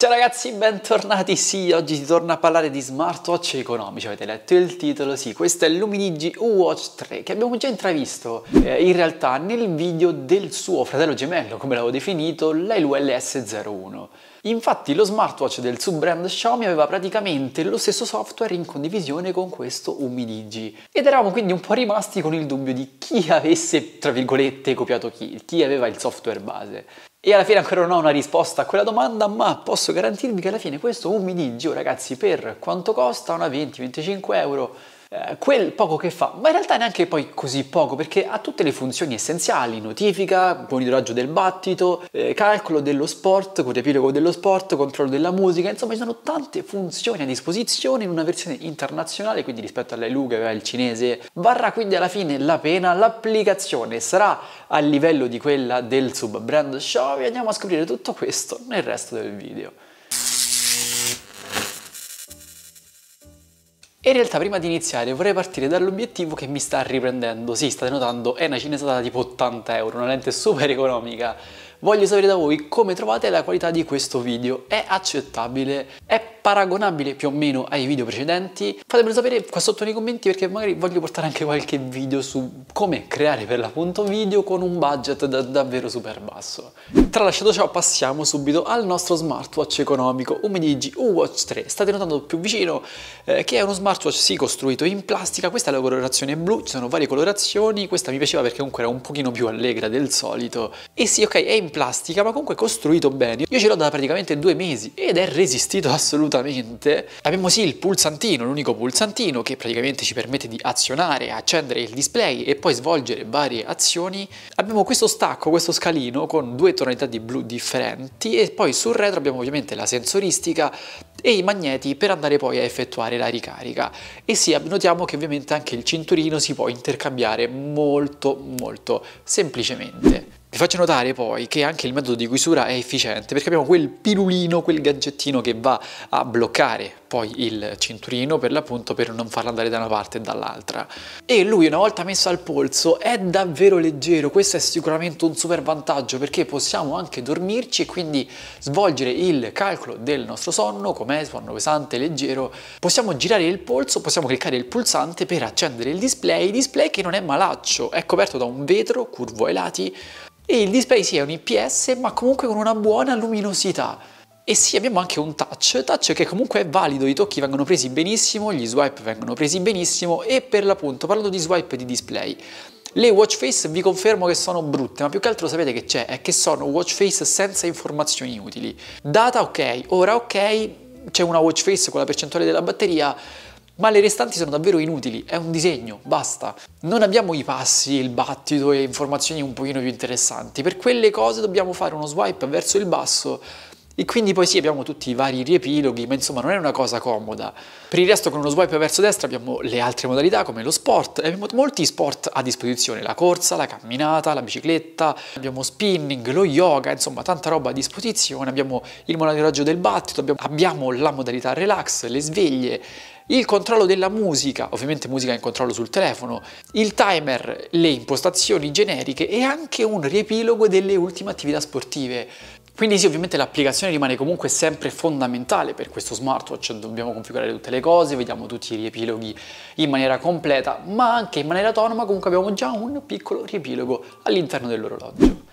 Ciao ragazzi, bentornati. Sì, oggi si torna a parlare di smartwatch economici. Avete letto il titolo? Sì, questo è Luminigi U-Watch 3 che abbiamo già intravisto eh, in realtà nel video del suo fratello gemello, come l'avevo definito, l'LULS01. Infatti lo smartwatch del sub-brand Xiaomi aveva praticamente lo stesso software in condivisione con questo Umidigi ed eravamo quindi un po' rimasti con il dubbio di chi avesse, tra virgolette, copiato chi, chi aveva il software base e alla fine ancora non ho una risposta a quella domanda, ma posso garantirvi che alla fine questo umidilgio, ragazzi, per quanto costa? Una 20-25 euro eh, quel poco che fa, ma in realtà neanche poi così poco perché ha tutte le funzioni essenziali, notifica, monitoraggio del battito, eh, calcolo dello sport, riepilogo dello sport, controllo della musica, insomma ci sono tante funzioni a disposizione in una versione internazionale, quindi rispetto alle Lu che aveva eh, il cinese, varrà quindi alla fine la pena, l'applicazione sarà a livello di quella del sub brand Xiaomi, andiamo a scoprire tutto questo nel resto del video in realtà prima di iniziare vorrei partire dall'obiettivo che mi sta riprendendo. Sì, state notando, è una cinesata tipo 80 euro, una lente super economica Voglio sapere da voi come trovate la qualità di questo video. È accettabile? È paragonabile più o meno ai video precedenti? Fatemelo sapere qua sotto nei commenti perché magari voglio portare anche qualche video su come creare per l'appunto video con un budget da davvero super basso. Tralasciato ciò passiamo subito al nostro smartwatch economico Umidigi U-Watch 3. State notando più vicino eh, che è uno smartwatch sì costruito in plastica, questa è la colorazione blu, ci sono varie colorazioni, questa mi piaceva perché comunque era un pochino più allegra del solito. E sì ok è in in plastica ma comunque costruito bene. Io ce l'ho da praticamente due mesi ed è resistito assolutamente. Abbiamo sì il pulsantino, l'unico pulsantino che praticamente ci permette di azionare, accendere il display e poi svolgere varie azioni. Abbiamo questo stacco, questo scalino con due tonalità di blu differenti e poi sul retro abbiamo ovviamente la sensoristica e i magneti per andare poi a effettuare la ricarica. E sì, notiamo che ovviamente anche il cinturino si può intercambiare molto molto semplicemente. Vi faccio notare poi che anche il metodo di chiusura è efficiente perché abbiamo quel pirulino, quel gadgettino che va a bloccare poi il cinturino per l'appunto per non farlo andare da una parte e dall'altra. E lui una volta messo al polso è davvero leggero, questo è sicuramente un super vantaggio perché possiamo anche dormirci e quindi svolgere il calcolo del nostro sonno come sonno pesante, leggero. Possiamo girare il polso, possiamo cliccare il pulsante per accendere il display, display che non è malaccio, è coperto da un vetro curvo ai lati e il display sia un IPS ma comunque con una buona luminosità. E sì, abbiamo anche un touch, touch che comunque è valido, i tocchi vengono presi benissimo, gli swipe vengono presi benissimo e per l'appunto, parlando di swipe di display, le watch face vi confermo che sono brutte, ma più che altro sapete che c'è, è che sono watch face senza informazioni utili. Data ok, ora ok, c'è una watch face con la percentuale della batteria, ma le restanti sono davvero inutili, è un disegno, basta. Non abbiamo i passi, il battito e informazioni un pochino più interessanti, per quelle cose dobbiamo fare uno swipe verso il basso e quindi poi sì, abbiamo tutti i vari riepiloghi, ma insomma non è una cosa comoda. Per il resto con uno swipe verso destra abbiamo le altre modalità come lo sport, abbiamo molti sport a disposizione, la corsa, la camminata, la bicicletta, abbiamo spinning, lo yoga, insomma tanta roba a disposizione, abbiamo il monitoraggio del battito, abbiamo, abbiamo la modalità relax, le sveglie, il controllo della musica, ovviamente musica in controllo sul telefono, il timer, le impostazioni generiche e anche un riepilogo delle ultime attività sportive. Quindi sì, ovviamente l'applicazione rimane comunque sempre fondamentale per questo smartwatch, dobbiamo configurare tutte le cose, vediamo tutti i riepiloghi in maniera completa, ma anche in maniera autonoma comunque abbiamo già un piccolo riepilogo all'interno dell'orologio.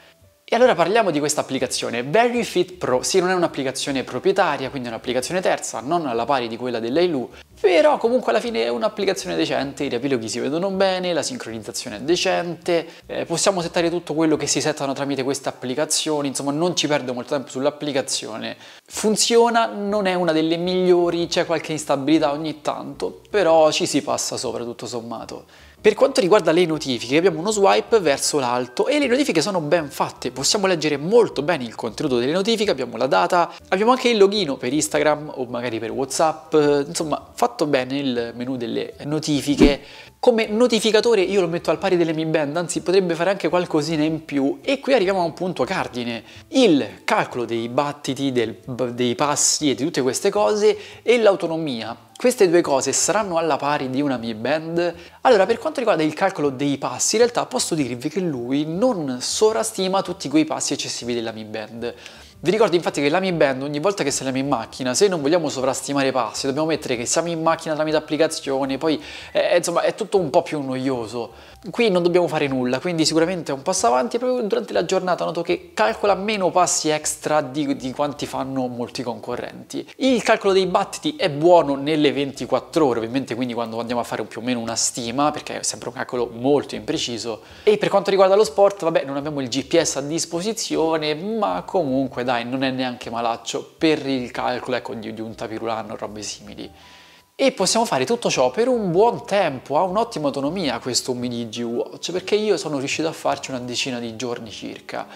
E allora parliamo di questa applicazione, VeryFit Pro. Sì, non è un'applicazione proprietaria, quindi è un'applicazione terza, non alla pari di quella dell'Ailu, però comunque alla fine è un'applicazione decente, i riepiloghi si vedono bene, la sincronizzazione è decente, eh, possiamo settare tutto quello che si settano tramite questa applicazione, insomma non ci perdo molto tempo sull'applicazione. Funziona, non è una delle migliori, c'è qualche instabilità ogni tanto, però ci si passa sopra tutto sommato. Per quanto riguarda le notifiche, abbiamo uno swipe verso l'alto e le notifiche sono ben fatte, possiamo leggere molto bene il contenuto delle notifiche, abbiamo la data, abbiamo anche il login per Instagram o magari per WhatsApp, insomma fatto bene il menu delle notifiche. Come notificatore io lo metto al pari delle Mi Band, anzi potrebbe fare anche qualcosina in più e qui arriviamo a un punto cardine, il calcolo dei battiti, del, dei passi e di tutte queste cose e l'autonomia queste due cose saranno alla pari di una Mi Band? Allora, per quanto riguarda il calcolo dei passi, in realtà posso dirvi che lui non sovrastima tutti quei passi eccessivi della Mi Band. Vi ricordo infatti che la Mi Band ogni volta che saliamo in macchina, se non vogliamo sovrastimare i passi, dobbiamo mettere che siamo in macchina tramite applicazione, poi eh, eh insomma è tutto un po' più noioso. Qui non dobbiamo fare nulla, quindi sicuramente è un passo avanti proprio durante la giornata noto che calcola meno passi extra di, di quanti fanno molti concorrenti. Il calcolo dei battiti è buono nelle 24 ore, ovviamente quindi quando andiamo a fare più o meno una stima, perché è sempre un calcolo molto impreciso. E per quanto riguarda lo sport, vabbè, non abbiamo il GPS a disposizione, ma comunque dai, non è neanche malaccio per il calcolo ecco, di, di, un tapirulan o robe simili. E possiamo fare tutto ciò per un buon tempo, ha un'ottima autonomia questo Mini G-Watch, perché io sono riuscito a farci una decina di giorni circa.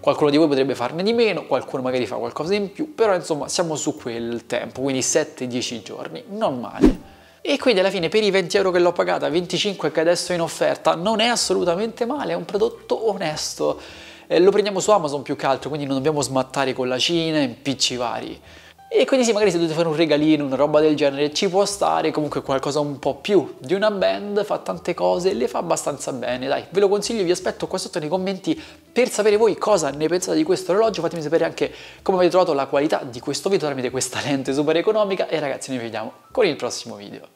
Qualcuno di voi potrebbe farne di meno, qualcuno magari fa qualcosa in più, però insomma siamo su quel tempo, quindi 7-10 giorni, non male. E quindi alla fine per i 20 euro che l'ho pagata, 25 che adesso è in offerta, non è assolutamente male, è un prodotto onesto eh, lo prendiamo su Amazon più che altro, quindi non dobbiamo smattare con la Cina e impicci vari. E quindi sì, magari se dovete fare un regalino, una roba del genere, ci può stare comunque qualcosa un po' più di una band, fa tante cose, le fa abbastanza bene, dai. Ve lo consiglio, vi aspetto qua sotto nei commenti per sapere voi cosa ne pensate di questo orologio, fatemi sapere anche come avete trovato la qualità di questo video tramite questa lente super economica e ragazzi noi ci vediamo con il prossimo video.